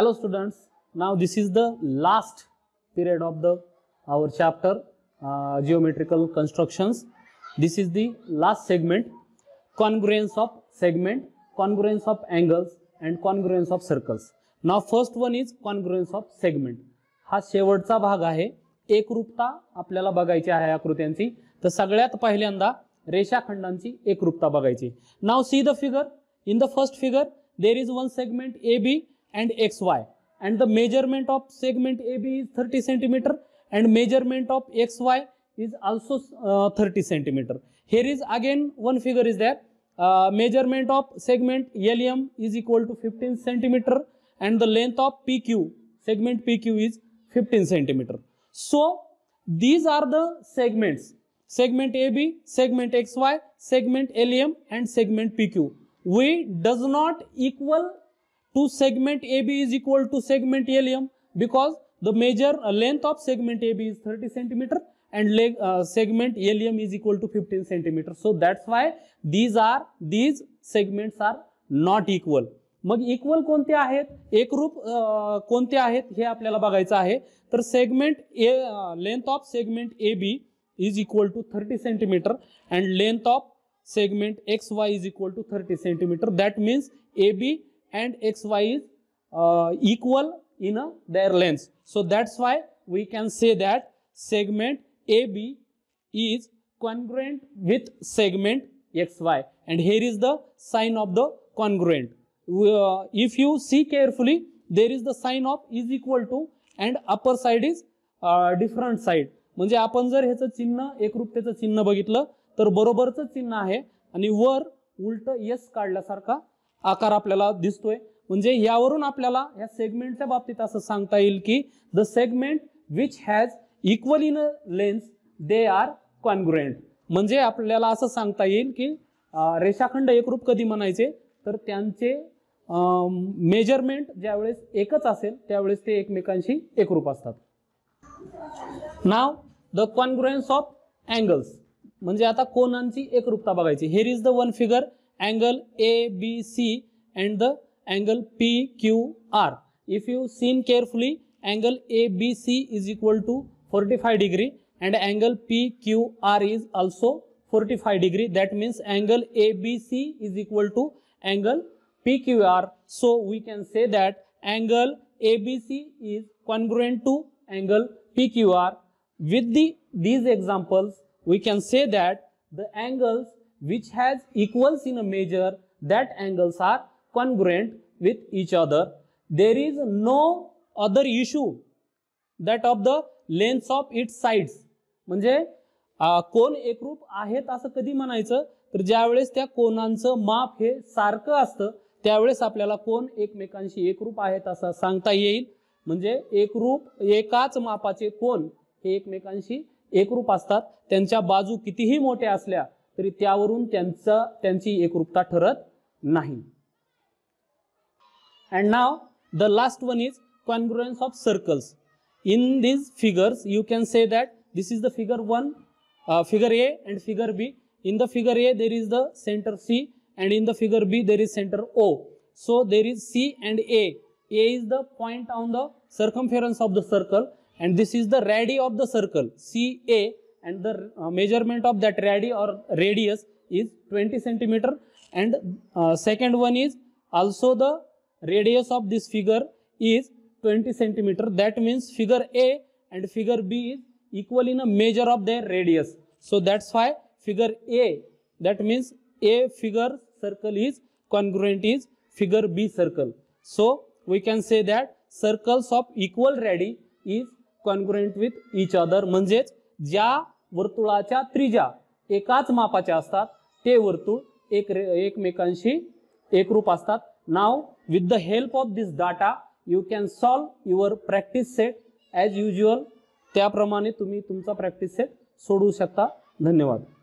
Hello student now this is the last period of the our chapter geometrical constructions this is the last segment congruence of segment congruence of angles and congruence of circles now first one is congruence of segment हा शेवटचा भाग आहे एकरूपता आपल्याला बघायची आहे आकृत्यांची तर सगळ्यात पहिल्यांदा रेषाखंडांची एकरूपता बघायची now see the figure in the first figure there is one segment A B and xy and the measurement of segment AB is 30 centimeter and measurement of xy is also uh, 30 centimeter. Here is again one figure is there. Uh, measurement of segment LM is equal to 15 centimeter and the length of PQ segment PQ is 15 centimeter. So these are the segments segment AB, segment XY, segment LM and segment PQ. We does not equal to segment AB is equal to segment LM because the major length of segment AB is 30 centimeter and leg, uh, segment LM is equal to 15 centimeter. So that's why these are these segments are not equal. मग equal कोणते आहेत एकरूप कोणते आहेत हे आपल्याला बघायचं आहे तर segment A length of segment A B is equal to thirty centimetre and length of segment X Y is equal to thirty centimetre that means A B and xy is uh, equal in uh, their lens. So that's why we can say that segment AB is congruent with segment xy and here is the sign of the congruent. Uh, if you see carefully there is the sign of is equal to and upper side is different side. म्हणजे आपण जर ह्याचं चिन्ह एकरूपतेचं चिन्ह बघितलं तर बरोबरचं चिन्ह आहे आणि वर उलट यस काढल्यासारखा आकार आपल्याला दिसतोय म्हणजे यावरून आपल्याला या सेगमेंटच्या बाबतीत असं सांगता येईल की the segment which has equal in a length they are congruent म्हणजे आपल्याला असं सांगता येईल की रेषाखंड एकरूप कधी म्हणायचे तर त्यांचे मेजरमेंट ज्यावेळेस एकच असेल त्यावेळेस ते एकमेकांशी एकरूप असतात now the congruence of angles म्हणजे आता कोणांची एकरूपता बघायची here is the one figure angle ABC and the angle PQR. If you seen carefully, angle ABC is equal to 45 degree and angle PQR is also 45 degree. That means angle ABC is equal to angle PQR. So we can say that angle ABC is congruent to angle PQR. With the, these examples, we can say that the angles which has equals in a measure that angles are congruent with each other. There is no other issue that of the lengths of it sides म्हणजे कोण एकरूप आहेत असं कधी म्हणायचं तर ज्यावेळेस त्या कोणांचं माप हे सारखं असतं त्यावेळेस आपल्याला कोण एकमेकांशी एकरूप आहेत असं सांगता येईल म्हणजे एकरूप एकाच मापाचे कोण हे एकमेकांशी एकरूप असतात त्यांच्या बाजू कितीही मोठ्या असल्या तरी त्यावरून त्यांचं त्यांची एकरूपता ठरत नाही and now the last one is congruence of circles in this figures you can say that this is the figure one figure A and figure B in the figure A there is the centre C and in the figure B there is centre O so there is C and A A is the point on the circumference of the circle and this is the radii of the circle C A and the uh, measurement of that radii or radius is 20 centimeter and uh, second one is also the radius of this figure is 20 centimeter that means figure A and figure B is equal in a measure of their radius so that's why figure A that means A figure circle is congruent is figure B circle so we can say that circles of equal radii is congruent with each other म्हणजेच ज्या वर्तुळाच्या त्रिज्या एकाच मापाच्या असतात ते वर्तुळ एक एकमेकांशी एकरूप असतात now with the help of this data you can solve your practice set as usual त्याप्रमाणे तुम्ही तुमचा प्रॅक्टिस सेट सोडवू शकता धन्यवाद